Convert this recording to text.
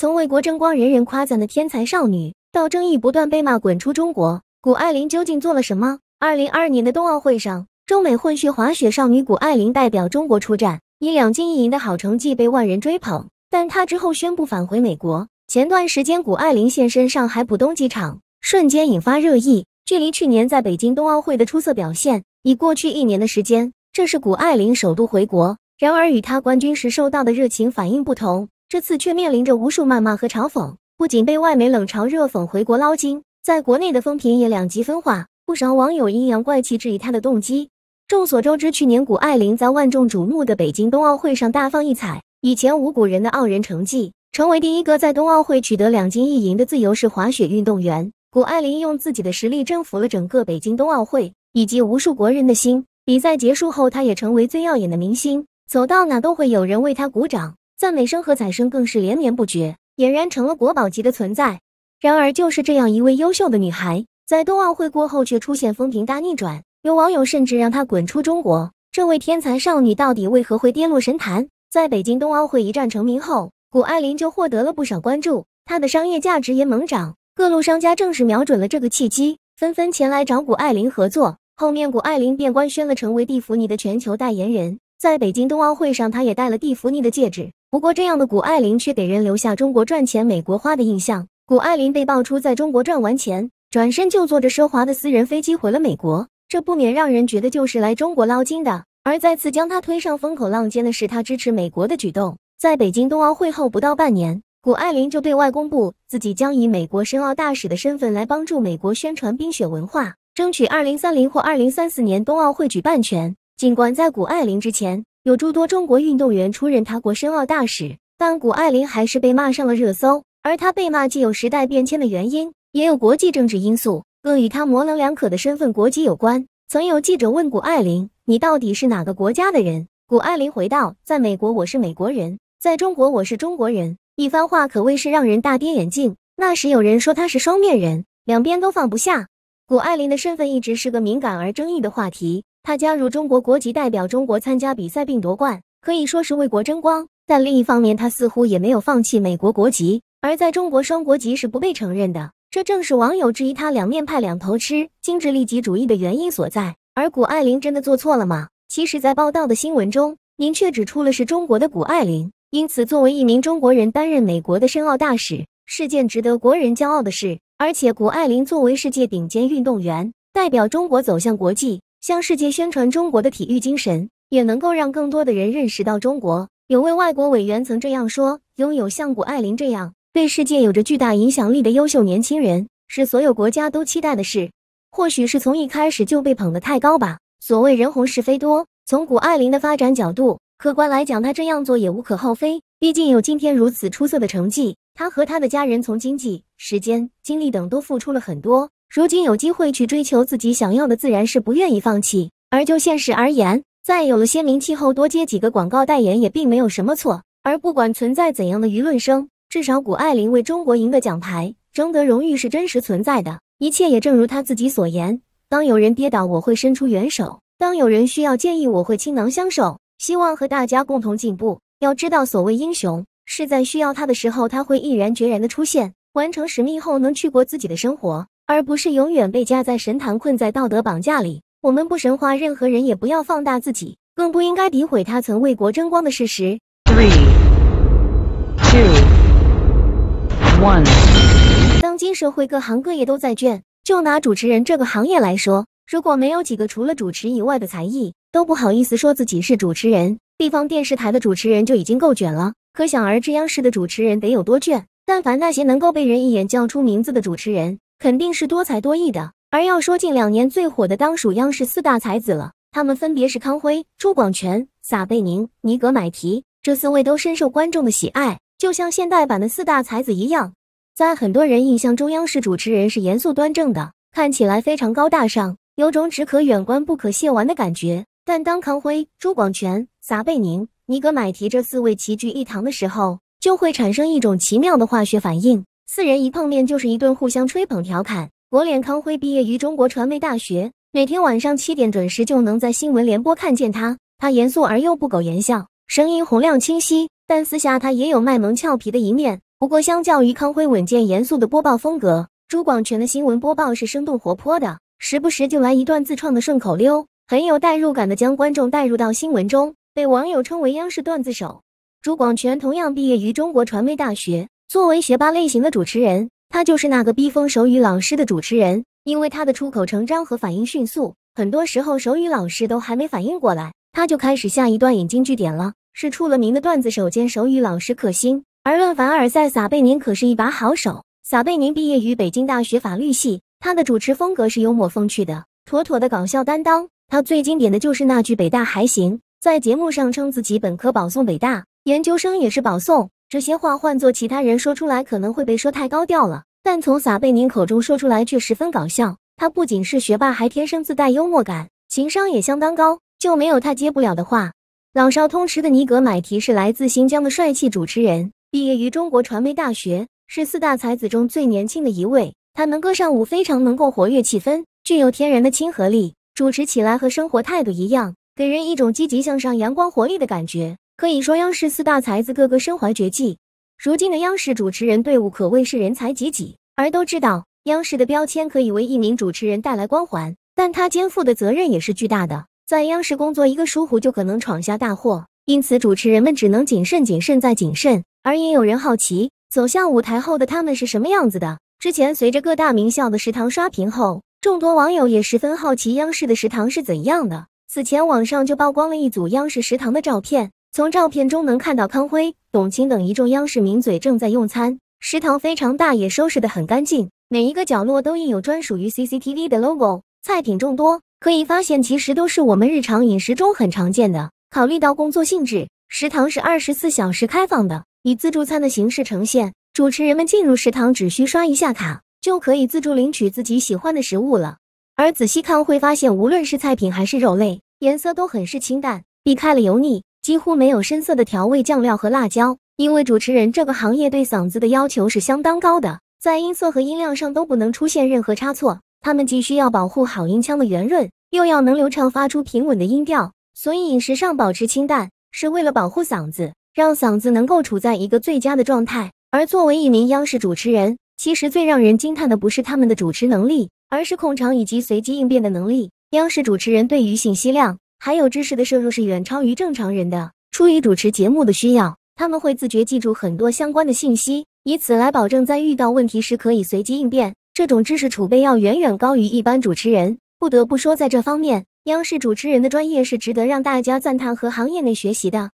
从为国争光、人人夸赞的天才少女，到争议不断、被骂滚出中国，谷爱凌究竟做了什么？二零二二年的冬奥会上，中美混血滑雪少女谷爱凌代表中国出战，以两金一银的好成绩被万人追捧。但她之后宣布返回美国。前段时间，谷爱凌现身上海浦东机场，瞬间引发热议。距离去年在北京冬奥会的出色表现，已过去一年的时间。这是谷爱凌首度回国，然而与她冠军时受到的热情反应不同。这次却面临着无数谩骂和嘲讽，不仅被外媒冷嘲热讽“回国捞金”，在国内的风评也两极分化。不少网友阴阳怪气质疑他的动机。众所周知，去年谷爱凌在万众瞩目的北京冬奥会上大放异彩，以前无古人的傲人成绩，成为第一个在冬奥会取得两金一银的自由式滑雪运动员。谷爱凌用自己的实力征服了整个北京冬奥会以及无数国人的心。比赛结束后，他也成为最耀眼的明星，走到哪都会有人为他鼓掌。赞美声和彩声更是连绵不绝，俨然成了国宝级的存在。然而，就是这样一位优秀的女孩，在冬奥会过后却出现风平大逆转，有网友甚至让她滚出中国。这位天才少女到底为何会跌落神坛？在北京冬奥会一战成名后，谷爱凌就获得了不少关注，她的商业价值也猛涨。各路商家正是瞄准了这个契机，纷纷前来找谷爱凌合作。后面，谷爱凌便官宣了成为蒂芙尼的全球代言人。在北京冬奥会上，她也戴了蒂芙尼的戒指。不过，这样的古爱凌却给人留下中国赚钱、美国花的印象。古爱凌被爆出在中国赚完钱，转身就坐着奢华的私人飞机回了美国，这不免让人觉得就是来中国捞金的。而再次将她推上风口浪尖的是她支持美国的举动。在北京冬奥会后不到半年，古爱凌就对外公布自己将以美国申奥大使的身份来帮助美国宣传冰雪文化，争取二零三零或二零三四年冬奥会举办权。尽管在古爱凌之前，有诸多中国运动员出任他国申奥大使，但谷爱凌还是被骂上了热搜。而他被骂既有时代变迁的原因，也有国际政治因素，更与他模棱两可的身份国籍有关。曾有记者问谷爱凌：“你到底是哪个国家的人？”谷爱凌回道：“在美国我是美国人，在中国我是中国人。”一番话可谓是让人大跌眼镜。那时有人说他是双面人，两边都放不下。谷爱凌的身份一直是个敏感而争议的话题。他加入中国国籍，代表中国参加比赛并夺冠，可以说是为国争光。但另一方面，他似乎也没有放弃美国国籍。而在中国，双国籍是不被承认的，这正是网友质疑他两面派、两头吃、精致利己主义的原因所在。而谷爱凌真的做错了吗？其实，在报道的新闻中，明确指出了是中国的谷爱凌。因此，作为一名中国人担任美国的申奥大使，是件值得国人骄傲的事。而且，谷爱凌作为世界顶尖运动员，代表中国走向国际。向世界宣传中国的体育精神，也能够让更多的人认识到中国。有位外国委员曾这样说：“拥有像谷爱凌这样对世界有着巨大影响力的优秀年轻人，是所有国家都期待的事。”或许是从一开始就被捧得太高吧？所谓人红是非多。从谷爱凌的发展角度，客观来讲，她这样做也无可厚非。毕竟有今天如此出色的成绩，她和她的家人从经济、时间、精力等都付出了很多。如今有机会去追求自己想要的，自然是不愿意放弃。而就现实而言，在有了鲜明气后，多接几个广告代言也并没有什么错。而不管存在怎样的舆论声，至少谷爱凌为中国赢得奖牌、争得荣誉是真实存在的。一切也正如他自己所言：当有人跌倒，我会伸出援手；当有人需要建议，我会倾囊相授。希望和大家共同进步。要知道，所谓英雄，是在需要他的时候，他会毅然决然的出现，完成使命后能去过自己的生活。而不是永远被架在神坛，困在道德绑架里。我们不神化任何人，也不要放大自己，更不应该诋毁他曾为国争光的事实。Three, two, one. 当今社会各行各业都在卷，就拿主持人这个行业来说，如果没有几个除了主持以外的才艺，都不好意思说自己是主持人。地方电视台的主持人就已经够卷了，可想而知央视的主持人得有多卷。但凡那些能够被人一眼叫出名字的主持人，肯定是多才多艺的，而要说近两年最火的，当属央视四大才子了。他们分别是康辉、朱广权、撒贝宁、尼格买提，这四位都深受观众的喜爱，就像现代版的四大才子一样。在很多人印象中，央视主持人是严肃端正的，看起来非常高大上，有种只可远观不可亵玩的感觉。但当康辉、朱广权、撒贝宁、尼格买提这四位齐聚一堂的时候，就会产生一种奇妙的化学反应。四人一碰面就是一顿互相吹捧调侃。国脸康辉毕业于中国传媒大学，每天晚上七点准时就能在新闻联播看见他。他严肃而又不苟言笑，声音洪亮清晰，但私下他也有卖萌俏皮的一面。不过，相较于康辉稳健严肃的播报风格，朱广权的新闻播报是生动活泼的，时不时就来一段自创的顺口溜，很有代入感的将观众带入到新闻中，被网友称为“央视段子手”。朱广权同样毕业于中国传媒大学。作为学霸类型的主持人，他就是那个逼疯手语老师的主持人。因为他的出口成章和反应迅速，很多时候手语老师都还没反应过来，他就开始下一段引经据典了，是出了名的段子手，兼手语老师可心。而论凡尔赛撒贝宁，可是一把好手。撒贝宁毕业于北京大学法律系，他的主持风格是幽默风趣的，妥妥的搞笑担当。他最经典的就是那句“北大还行”，在节目上称自己本科保送北大，研究生也是保送。这些话换做其他人说出来可能会被说太高调了，但从撒贝宁口中说出来却十分搞笑。他不仅是学霸，还天生自带幽默感，情商也相当高，就没有他接不了的话。老少通吃的尼格买提是来自新疆的帅气主持人，毕业于中国传媒大学，是四大才子中最年轻的一位。他能歌善舞，非常能够活跃气氛，具有天然的亲和力，主持起来和生活态度一样，给人一种积极向上、阳光活力的感觉。可以说，央视四大才子个个身怀绝技。如今的央视主持人队伍可谓是人才济济，而都知道央视的标签可以为一名主持人带来光环，但他肩负的责任也是巨大的。在央视工作，一个疏忽就可能闯下大祸，因此主持人们只能谨慎、谨慎再谨慎。而也有人好奇，走向舞台后的他们是什么样子的？之前随着各大名校的食堂刷屏后，众多网友也十分好奇央视的食堂是怎样的。此前网上就曝光了一组央视食堂的照片。从照片中能看到康辉、董卿等一众央视名嘴正在用餐，食堂非常大，也收拾得很干净，每一个角落都印有专属于 CCTV 的 logo。菜品众多，可以发现其实都是我们日常饮食中很常见的。考虑到工作性质，食堂是二十四小时开放的，以自助餐的形式呈现。主持人们进入食堂只需刷一下卡，就可以自助领取自己喜欢的食物了。而仔细看会发现，无论是菜品还是肉类，颜色都很是清淡，避开了油腻。几乎没有深色的调味酱料和辣椒，因为主持人这个行业对嗓子的要求是相当高的，在音色和音量上都不能出现任何差错。他们既需要保护好音腔的圆润，又要能流畅发出平稳的音调，所以饮食上保持清淡是为了保护嗓子，让嗓子能够处在一个最佳的状态。而作为一名央视主持人，其实最让人惊叹的不是他们的主持能力，而是控场以及随机应变的能力。央视主持人对于信息量。还有知识的摄入是远超于正常人的。出于主持节目的需要，他们会自觉记住很多相关的信息，以此来保证在遇到问题时可以随机应变。这种知识储备要远远高于一般主持人。不得不说，在这方面，央视主持人的专业是值得让大家赞叹和行业内学习的。